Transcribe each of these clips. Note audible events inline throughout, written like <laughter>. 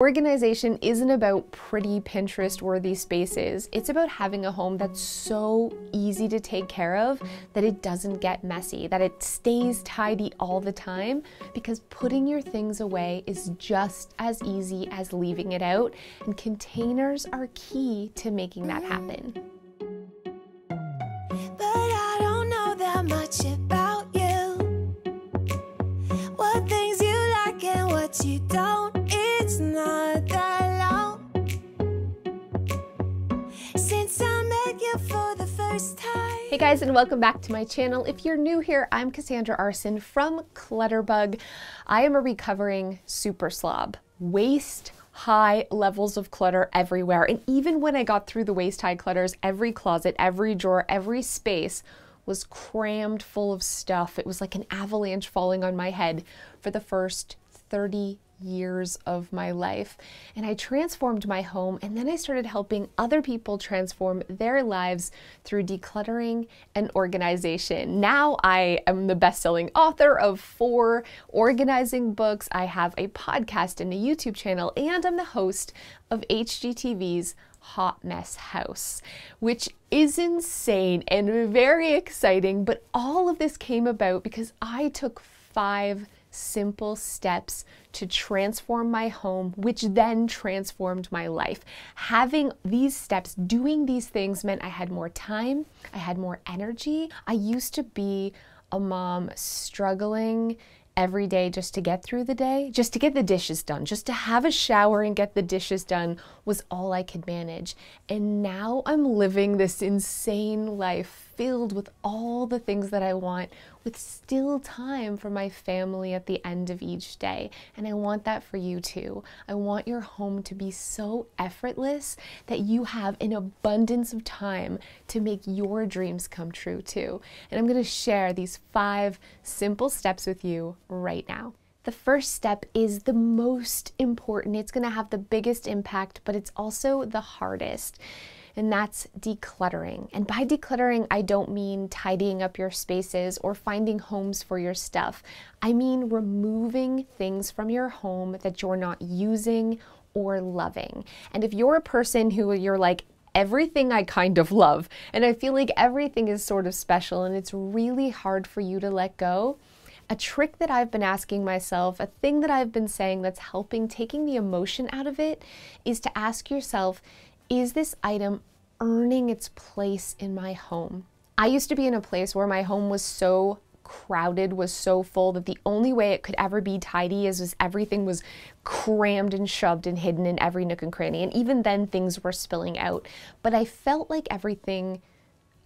Organization isn't about pretty Pinterest worthy spaces. It's about having a home that's so easy to take care of that it doesn't get messy, that it stays tidy all the time because putting your things away is just as easy as leaving it out and containers are key to making that happen. But I don't know that much about you. What Hey guys and welcome back to my channel. If you're new here, I'm Cassandra Arson from Clutterbug. I am a recovering super slob. Waist high levels of clutter everywhere. And even when I got through the waist high clutters, every closet, every drawer, every space was crammed full of stuff. It was like an avalanche falling on my head for the first 30 years of my life. And I transformed my home, and then I started helping other people transform their lives through decluttering and organization. Now I am the best selling author of four organizing books. I have a podcast and a YouTube channel, and I'm the host of HGTV's Hot Mess House, which is insane and very exciting. But all of this came about because I took five simple steps to transform my home, which then transformed my life. Having these steps, doing these things meant I had more time, I had more energy. I used to be a mom struggling every day just to get through the day, just to get the dishes done, just to have a shower and get the dishes done was all I could manage. And now I'm living this insane life filled with all the things that I want, with still time for my family at the end of each day. And I want that for you too. I want your home to be so effortless that you have an abundance of time to make your dreams come true too. And I'm gonna share these five simple steps with you right now. The first step is the most important. It's going to have the biggest impact, but it's also the hardest then that's decluttering. And by decluttering, I don't mean tidying up your spaces or finding homes for your stuff. I mean removing things from your home that you're not using or loving. And if you're a person who you're like, everything I kind of love, and I feel like everything is sort of special, and it's really hard for you to let go a trick that I've been asking myself, a thing that I've been saying that's helping taking the emotion out of it, is to ask yourself is this item earning its place in my home? I used to be in a place where my home was so crowded, was so full that the only way it could ever be tidy is was everything was crammed and shoved and hidden in every nook and cranny. And even then things were spilling out. But I felt like everything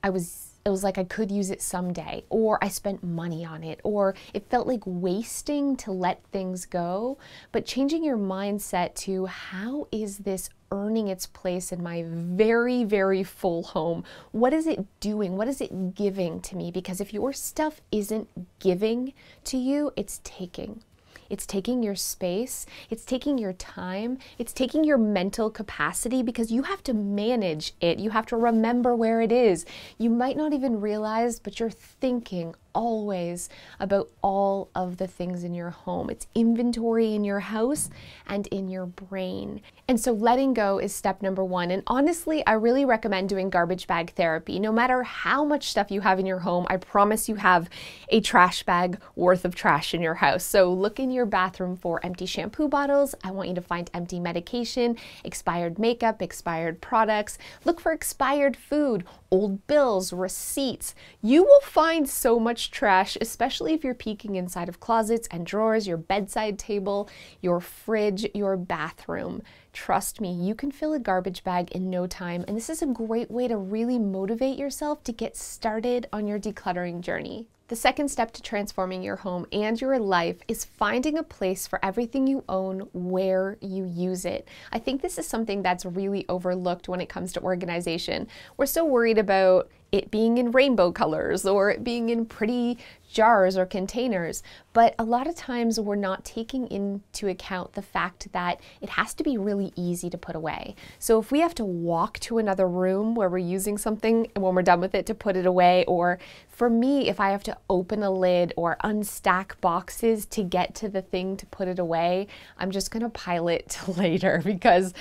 I was it was like I could use it someday, or I spent money on it, or it felt like wasting to let things go. But changing your mindset to how is this earning its place in my very, very full home? What is it doing? What is it giving to me? Because if your stuff isn't giving to you, it's taking. It's taking your space, it's taking your time, it's taking your mental capacity because you have to manage it. You have to remember where it is. You might not even realize, but you're thinking always about all of the things in your home. It's inventory in your house and in your brain. And so letting go is step number one. And honestly, I really recommend doing garbage bag therapy. No matter how much stuff you have in your home, I promise you have a trash bag worth of trash in your house. So look in your bathroom for empty shampoo bottles. I want you to find empty medication, expired makeup, expired products. Look for expired food old bills, receipts. You will find so much trash, especially if you're peeking inside of closets and drawers, your bedside table, your fridge, your bathroom. Trust me, you can fill a garbage bag in no time, and this is a great way to really motivate yourself to get started on your decluttering journey. The second step to transforming your home and your life is finding a place for everything you own where you use it. I think this is something that's really overlooked when it comes to organization. We're so worried about it being in rainbow colors or it being in pretty jars or containers. But a lot of times we're not taking into account the fact that it has to be really easy to put away. So if we have to walk to another room where we're using something and when we're done with it to put it away, or for me, if I have to open a lid or unstack boxes to get to the thing to put it away, I'm just gonna pile it to <laughs> later because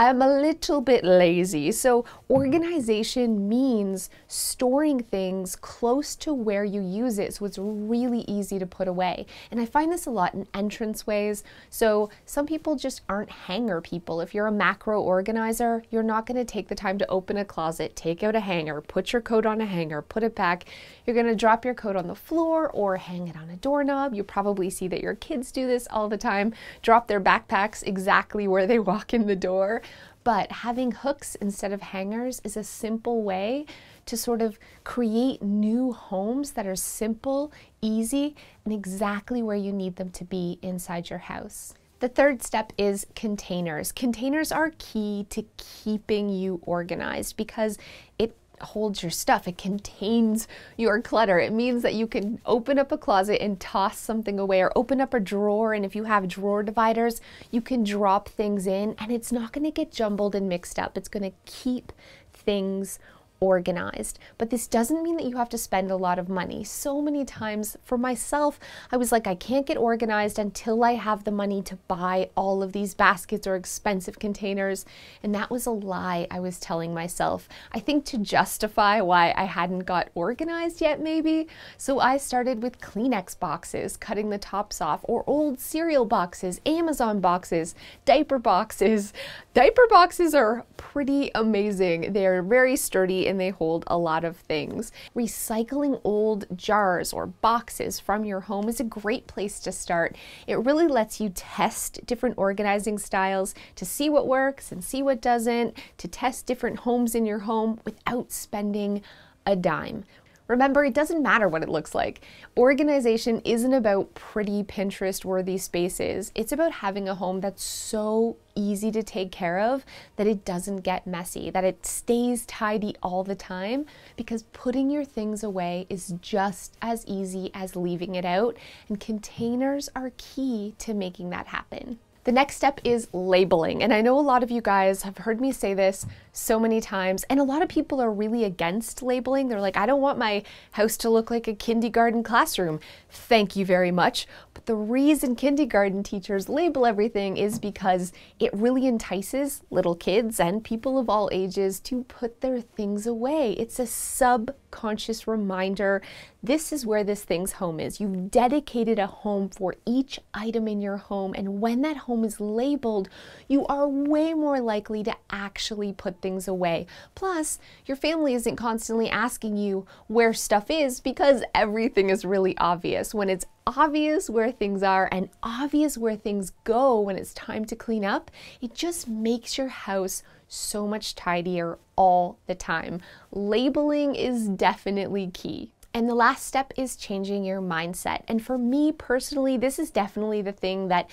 I'm a little bit lazy. So organization means storing things close to where you use it so it's really easy to put away. And I find this a lot in entranceways. So some people just aren't hanger people. If you're a macro organizer, you're not going to take the time to open a closet, take out a hanger, put your coat on a hanger, put it back. You're going to drop your coat on the floor or hang it on a doorknob. You probably see that your kids do this all the time, drop their backpacks exactly where they walk in the door. But having hooks instead of hangers is a simple way to sort of create new homes that are simple, easy, and exactly where you need them to be inside your house. The third step is containers. Containers are key to keeping you organized because it holds your stuff. It contains your clutter. It means that you can open up a closet and toss something away or open up a drawer. And if you have drawer dividers, you can drop things in and it's not going to get jumbled and mixed up. It's going to keep things organized. But this doesn't mean that you have to spend a lot of money. So many times for myself, I was like, I can't get organized until I have the money to buy all of these baskets or expensive containers. And that was a lie I was telling myself. I think to justify why I hadn't got organized yet, maybe. So I started with Kleenex boxes, cutting the tops off, or old cereal boxes, Amazon boxes, diaper boxes. Diaper boxes are pretty amazing. They are very sturdy and they hold a lot of things. Recycling old jars or boxes from your home is a great place to start. It really lets you test different organizing styles to see what works and see what doesn't, to test different homes in your home without spending a dime. Remember, it doesn't matter what it looks like. Organization isn't about pretty Pinterest worthy spaces, it's about having a home that's so easy to take care of that it doesn't get messy, that it stays tidy all the time, because putting your things away is just as easy as leaving it out, and containers are key to making that happen. The next step is labeling, and I know a lot of you guys have heard me say this so many times. And a lot of people are really against labeling. They're like, I don't want my house to look like a kindergarten classroom. Thank you very much. But the reason kindergarten teachers label everything is because it really entices little kids and people of all ages to put their things away. It's a subconscious reminder this is where this thing's home is. You've dedicated a home for each item in your home. And when that home is labeled, you are way more likely to actually put things things away. Plus, your family isn't constantly asking you where stuff is because everything is really obvious. When it's obvious where things are and obvious where things go when it's time to clean up, it just makes your house so much tidier all the time. Labeling is definitely key. And the last step is changing your mindset. And for me personally, this is definitely the thing that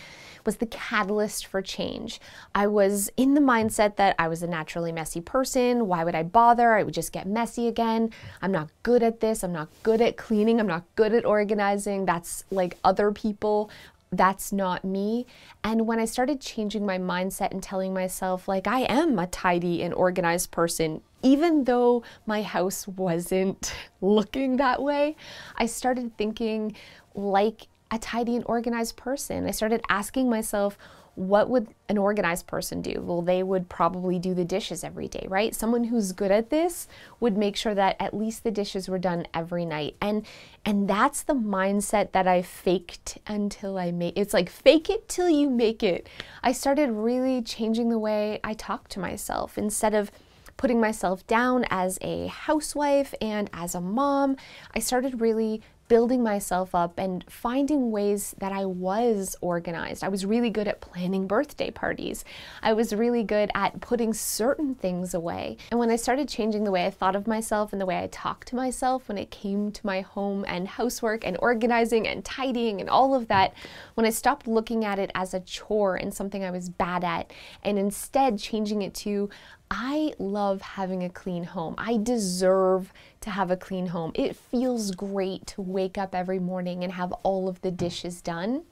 was the catalyst for change. I was in the mindset that I was a naturally messy person. Why would I bother? I would just get messy again. I'm not good at this. I'm not good at cleaning. I'm not good at organizing. That's like other people. That's not me. And when I started changing my mindset and telling myself, like, I am a tidy and organized person, even though my house wasn't <laughs> looking that way, I started thinking like a tidy and organized person. I started asking myself, what would an organized person do? Well, they would probably do the dishes every day, right? Someone who's good at this would make sure that at least the dishes were done every night. And and that's the mindset that I faked until I made it's like fake it till you make it. I started really changing the way I talk to myself instead of putting myself down as a housewife and as a mom, I started really building myself up and finding ways that I was organized. I was really good at planning birthday parties. I was really good at putting certain things away. And when I started changing the way I thought of myself and the way I talked to myself when it came to my home and housework and organizing and tidying and all of that, when I stopped looking at it as a chore and something I was bad at and instead changing it to I love having a clean home. I deserve to have a clean home. It feels great to wake up every morning and have all of the dishes done.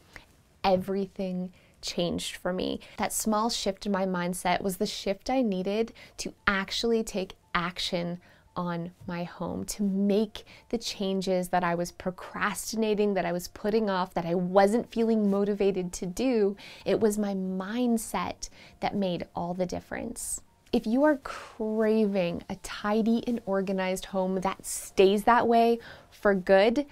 Everything changed for me. That small shift in my mindset was the shift I needed to actually take action on my home, to make the changes that I was procrastinating, that I was putting off, that I wasn't feeling motivated to do. It was my mindset that made all the difference. If you are craving a tidy and organized home that stays that way for good,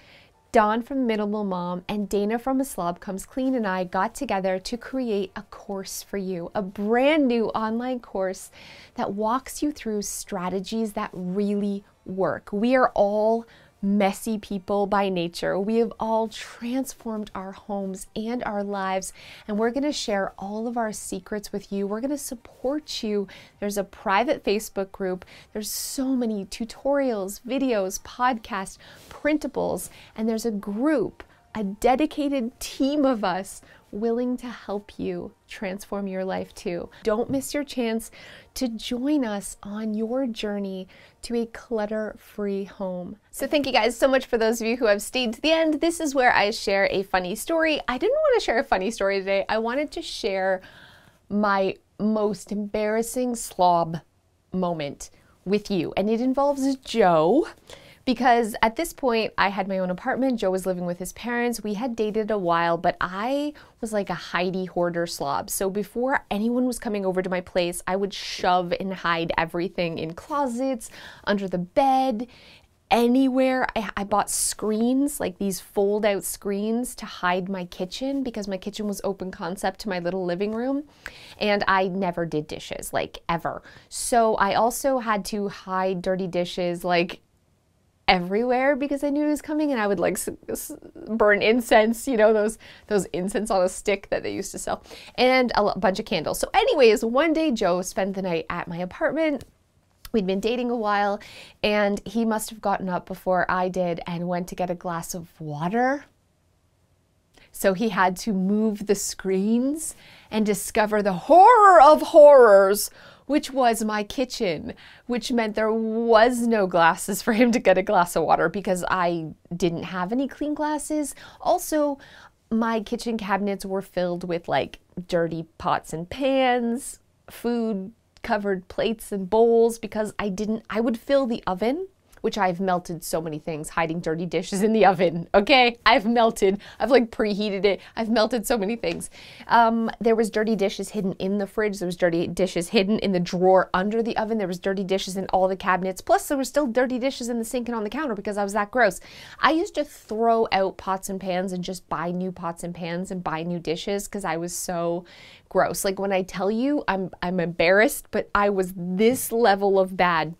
Dawn from Minimal Mom and Dana from A Slob Comes Clean and I got together to create a course for you, a brand new online course that walks you through strategies that really work. We are all messy people by nature. We have all transformed our homes and our lives, and we're going to share all of our secrets with you. We're going to support you. There's a private Facebook group, there's so many tutorials, videos, podcasts, printables, and there's a group, a dedicated team of us willing to help you transform your life too. Don't miss your chance to join us on your journey to a clutter free home. So, thank you guys so much for those of you who have stayed to the end. This is where I share a funny story. I didn't want to share a funny story today, I wanted to share my most embarrassing slob moment with you, and it involves Joe because at this point I had my own apartment. Joe was living with his parents. We had dated a while, but I was like a Heidi hoarder slob. So before anyone was coming over to my place, I would shove and hide everything in closets, under the bed, anywhere. I, I, bought screens, like these fold out screens to hide my kitchen because my kitchen was open concept to my little living room. And I never did dishes, like ever. So I also had to hide dirty dishes, like everywhere because I knew he was coming, and I would like burn incense, you know, those those incense on a stick that they used to sell, and a bunch of candles. So, anyways, one day Joe spent the night at my apartment. We'd been dating a while, and he must have gotten up before I did and went to get a glass of water. So he had to move the screens and discover the horror of horrors which was my kitchen, which meant there was no glasses for him to get a glass of water because I didn't have any clean glasses. Also, my kitchen cabinets were filled with like dirty pots and pans, food covered plates and bowls because I didn't, I would fill the oven which I've melted so many things, hiding dirty dishes in the <laughs> oven. Okay, I've melted, I've like preheated it, I've melted so many things. Um, there was dirty dishes hidden in the fridge, there was dirty dishes hidden in the drawer under the oven, there was dirty dishes in all the cabinets, plus there were still dirty dishes in the sink and on the counter because I was that gross. I used to throw out pots and pans and just buy new pots and pans and buy new dishes because I was so gross. Like when I tell you, I'm I'm embarrassed, but I was this level of bad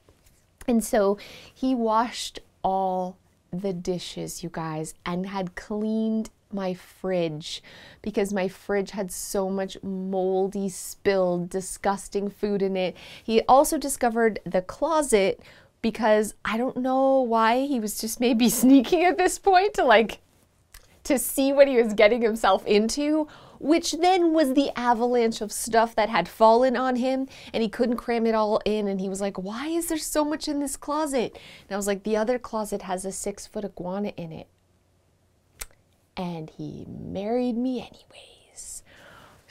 and so he washed all the dishes, you guys, and had cleaned my fridge because my fridge had so much moldy, spilled, disgusting food in it. He also discovered the closet because I don't know why he was just maybe <laughs> sneaking at this point to like to see what he was getting himself into which then was the avalanche of stuff that had fallen on him and he couldn't cram it all in. And he was like, Why is there so much in this closet? And I was like, The other closet has a six foot iguana in it. And he married me, anyways.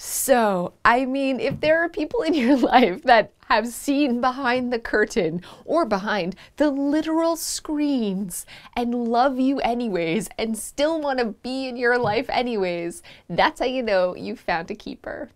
So, I mean, if there are people in your <laughs> life that have seen behind the curtain or behind the literal screens and love you anyways and still want to be in your life anyways, that's how you know you found a keeper.